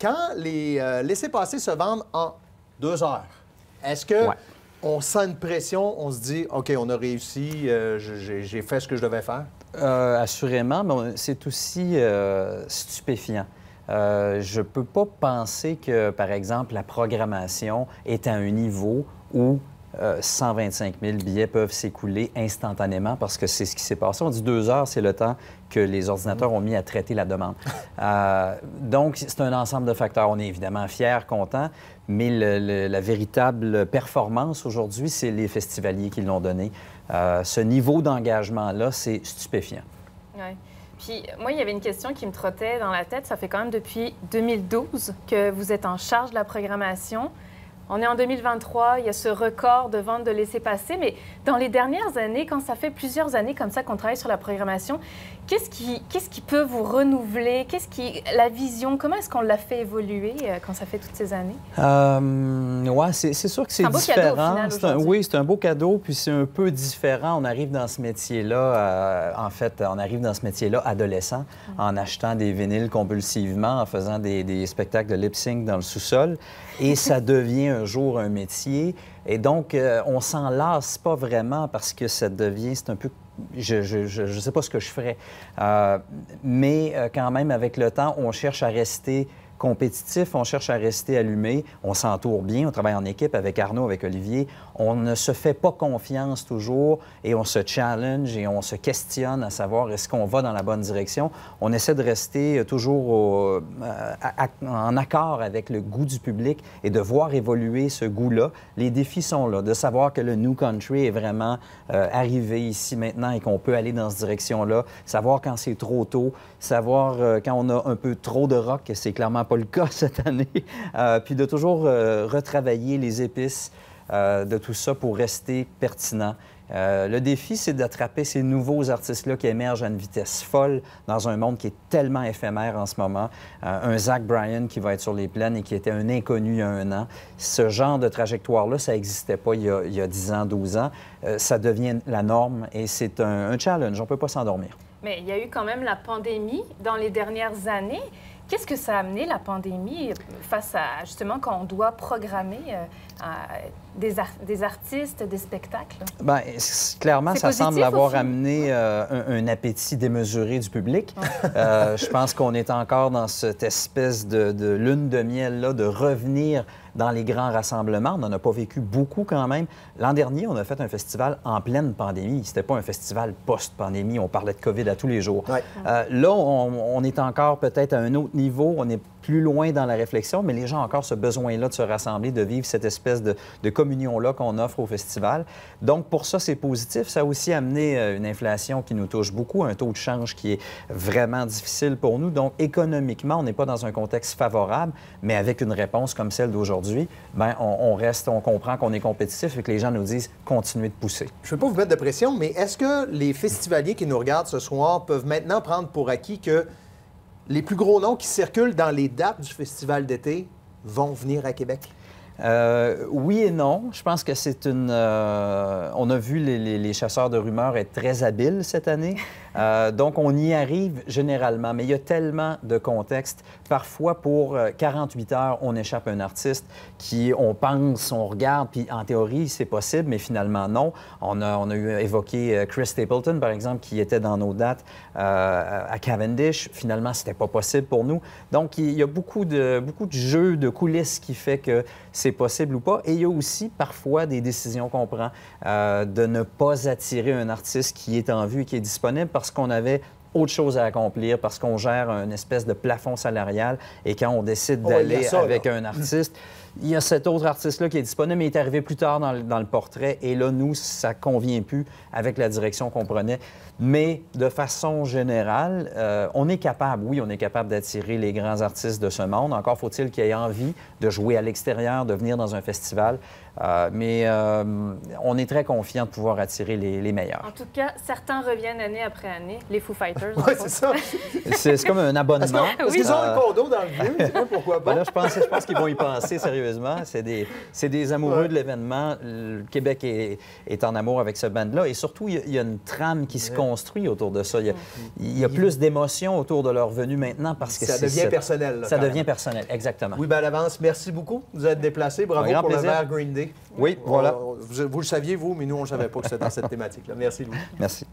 Quand les euh, laisser laissés-passer se vendent en deux heures, est-ce que on sent une pression, on se dit, OK, on a réussi, euh, j'ai fait ce que je devais faire? Euh, assurément, mais c'est aussi stupéfiant. je ne peux pas penser que, par exemple, la programmation est à un niveau où 125 euh, 000 billets peuvent s'écouler instantanément parce que c'est ce qui s'est passé. On dit deux heures, c'est le temps que les ordinateurs ont mis à traiter la demande. Euh, donc, c'est un ensemble de facteurs. On est évidemment fiers, contents, mais la véritable performance aujourd'hui, c'est les festivaliers qui l'ont donné. Euh, ce niveau d'engagement-là, c'est stupéfiant. Ouais. Puis moi, il y avait une question qui me trottait dans la tête. Ça fait quand même depuis 2012 que vous êtes en charge de la programmation. On est en 2023, il y a ce record de vente de laissés-passer, mais dans les dernières années, quand ça fait plusieurs années comme ça qu'on travaille sur la programmation, qu'est-ce qui, qu'est-ce qui peut vous renouveler Qu'est-ce qui, la vision, comment est-ce qu'on l'a fait évoluer euh, quand ça fait toutes ces années euh, c'est, sûr que c'est, différent. Cadeau, final, oui, c'est un beau cadeau, puis c'est un peu différent. On arrive dans ce métier-là, euh, en fait, on arrive dans ce métier-là adolescent, mm. en achetant des vinyles compulsivement, en faisant des, des spectacles de lip-sync dans le sous-sol, et ça devient un jour un métier. Et donc, euh, on s'en lasse pas vraiment parce que ça devient, c'est un peu je ne sais pas ce que je ferais. Euh, mais euh, quand même, avec le temps, on cherche à rester compétitif, on cherche à rester allumé, on s'entoure bien, on travaille en équipe avec Arnaud, avec Olivier, on ne se fait pas confiance toujours et on se challenge et on se questionne à savoir est-ce qu'on va dans la bonne direction. On essaie de rester euh, toujours euh, en accord avec le goût du public et de voir évoluer ce goût-là. Les défis sont là, de savoir que le New Country est vraiment euh, arrivé ici maintenant et qu'on peut aller dans cette direction-là, savoir quand c'est trop tôt, savoir quand on a un peu trop de rock, c'est clairement pas le cas cette année. Euh, puis de toujours euh, retravailler les épices euh, de tout ça pour rester pertinent. le défi, c'est d'attraper ces nouveaux artistes-là qui émergent à une vitesse folle dans un monde qui est tellement éphémère en ce moment. un Zach Bryan qui va être sur les plaines et qui était un inconnu il y a un an. Ce genre de trajectoire-là, ça n'existait pas il y, a, 10 ans, 12 ans. ça devient la norme et c'est un, un challenge. On ne peut pas s'endormir. Mais il y a eu quand même la pandémie dans les dernières années. Qu'est-ce que ça a amené, la pandémie, face à, justement, quand on doit programmer euh, des, artistes, des spectacles? Bien, clairement, ça semble avoir amené euh, un, appétit démesuré du public. Euh, je pense qu'on est encore dans cette espèce de, de lune de miel-là, de revenir dans les grands rassemblements. On n'en a pas vécu beaucoup quand même. L'an dernier, on a fait un festival en pleine pandémie. C'était pas un festival post-pandémie. On parlait de COVID à tous les jours. Euh, là, on, est encore peut-être à un autre niveau. On est plus loin dans la réflexion, mais les gens ont encore ce besoin-là de se rassembler, de vivre cette espèce de, de communion-là qu'on offre au festival. Donc, pour ça, c'est positif. Ça a aussi amené euh, une inflation qui nous touche beaucoup, un taux de change qui est vraiment difficile pour nous. Donc, économiquement, on n'est pas dans un contexte favorable, mais avec une réponse comme celle d'aujourd'hui, ben on, on, reste, on comprend qu'on est compétitif et que les gens nous disent continuez de pousser. Je ne veux pas vous mettre de pression, mais est-ce que les festivaliers qui nous regardent ce soir peuvent maintenant prendre pour acquis que les plus gros noms qui circulent dans les dates du festival d'été vont venir à Québec? Euh, oui et non. Je pense que c'est une. Euh, on a vu les, chasseurs de rumeurs être très habiles cette année. Euh, donc, on y arrive généralement, mais il y a tellement de contexte. Parfois, pour 48 heures, on échappe à un artiste qui, on pense, on regarde, puis en théorie, c'est possible, mais finalement, non. On a, on a eu, évoqué Chris Stapleton, par exemple, qui était dans nos dates à Cavendish. Finalement, c'était pas possible pour nous. Donc, il y a beaucoup de, beaucoup de jeux de coulisses qui fait que c'est possible ou pas. Et il y a aussi parfois des décisions qu'on prend euh, de ne pas attirer un artiste qui est en vue et qui est disponible parce qu'on avait autre chose à accomplir parce qu'on gère une espèce de plafond salarial et quand on décide d'aller avec un artiste, il y a cet autre artiste-là qui est disponible, mais il est arrivé plus tard dans le, portrait. Et là, nous, ça convient plus avec la direction qu'on prenait. Mais de façon générale, euh, on est capable, oui, on est capable d'attirer les grands artistes de ce monde. Encore faut-il qu'ils aient envie de jouer à l'extérieur, de venir dans un festival. Euh, mais euh, on est très confiant de pouvoir attirer les, meilleurs. En tout cas, certains reviennent année après année, les Foo Fighters. Oui, c'est ça. c'est comme un abonnement. Est-ce qu'ils ont un condo dans le vieux? pourquoi pas? Ben je pense, je pense qu'ils vont y penser sérieusement. C'est des, amoureux de l'événement. Le Québec est, en amour avec ce band-là. Et surtout, il y, a une trame qui se construit autour de ça. Il y a, plus d'émotion autour de leur venue maintenant parce que ça devient personnel. ça devient personnel, exactement. Oui, bien, à l'avance, merci beaucoup. Vous êtes déplacé. Bravo pour plaisir. le Green Day. Oui, voilà. Oh, vous, le saviez, vous, mais nous, on ne savait pas que c'était dans cette thématique-là. Merci, Louis. Merci.